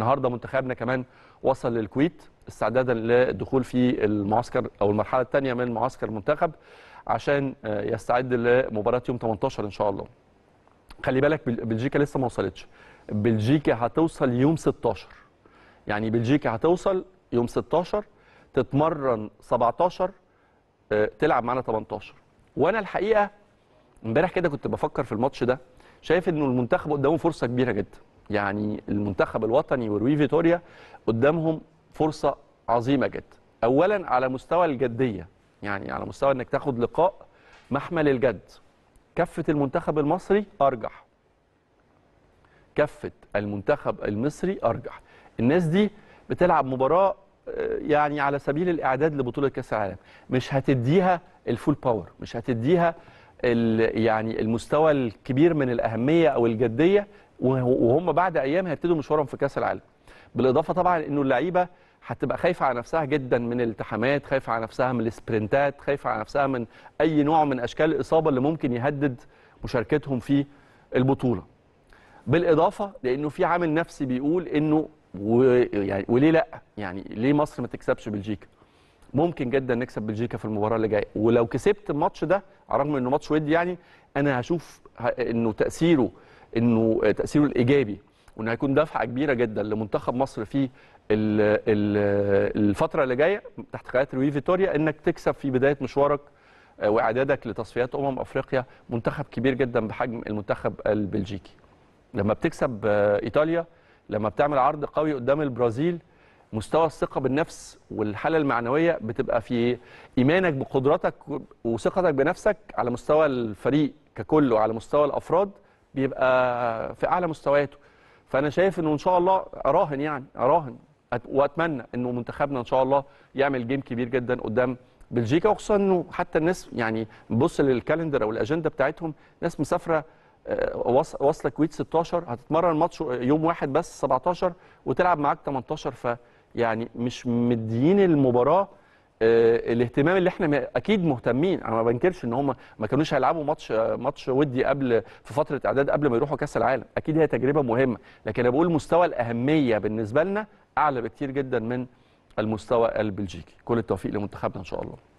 النهارده منتخبنا كمان وصل للكويت استعدادا للدخول في المعسكر او المرحله الثانيه من معسكر المنتخب عشان آه، يستعد لمباراه يوم 18 ان شاء الله. خلي بالك بلجيكا لسه ما وصلتش. بلجيكا هتوصل يوم 16. يعني بلجيكا هتوصل يوم 16 تتمرن 17 آه، تلعب معانا 18. وانا الحقيقه امبارح كده كنت بفكر في الماتش ده شايف انه المنتخب قدامه فرصه كبيره جدا. يعني المنتخب الوطني وروي فيتوريا قدامهم فرصه عظيمه جدا اولا على مستوى الجديه يعني على مستوى انك تاخد لقاء محمل الجد كفه المنتخب المصري ارجح كفه المنتخب المصري ارجح الناس دي بتلعب مباراه آه، يعني على سبيل الاعداد لبطوله كاس العالم مش هتديها الفول باور مش هتديها يعني المستوى الكبير من الاهميه او الجديه وهم بعد ايام هيبتدوا مشوارهم في كاس العالم بالاضافه طبعا انه اللعيبه هتبقى خايفه على نفسها جدا من الالتحامات خايفه على نفسها من السبرنتات خايفه على نفسها من اي نوع من اشكال الاصابه اللي ممكن يهدد مشاركتهم في البطوله بالاضافه لانه في عامل نفسي بيقول انه ويعني وليه لا يعني ليه مصر ما تكسبش بلجيكا ممكن جدا نكسب بلجيكا في المباراه اللي جايه ولو كسبت الماتش ده على الرغم انه ماتش ودي يعني انا هشوف انه تاثيره انه تاثيره الايجابي وانه هيكون دفعه كبيره جدا لمنتخب مصر في الفتره اللي جايه تحت قياده لوي فيتوريا انك تكسب في بدايه مشوارك آه، واعدادك لتصفيات امم افريقيا منتخب كبير جدا بحجم المنتخب البلجيكي لما بتكسب آه، ايطاليا لما بتعمل عرض قوي قدام البرازيل مستوى الثقه بالنفس والحاله المعنويه بتبقى في ايمانك بقدراتك وثقتك بنفسك على مستوى الفريق ككل وعلى مستوى الافراد بيبقى في اعلى مستوياته فانا شايف انه ان شاء الله اراهن يعني اراهن واتمنى انه منتخبنا ان شاء الله يعمل جيم كبير جدا قدام بلجيكا وخصوصا انه حتى الناس يعني بص للكالندر او الاجنده بتاعتهم ناس مسافره آه، واصله الكويت 16 هتتمرن ماتش يوم واحد بس 17 وتلعب معاك 18 فيعني مش مديين المباراه آه، الاهتمام اللي احنا اكيد مهتمين انا ما بنكرش ان هم ما كانوش هيلعبوا ماتش آه، ماتش ودي قبل في فتره اعداد قبل ما يروحوا كاس العالم اكيد هي تجربه مهمه لكن انا بقول مستوى الاهميه بالنسبه لنا اعلى بكتير جدا من المستوى البلجيكي كل التوفيق لمنتخبنا ان شاء الله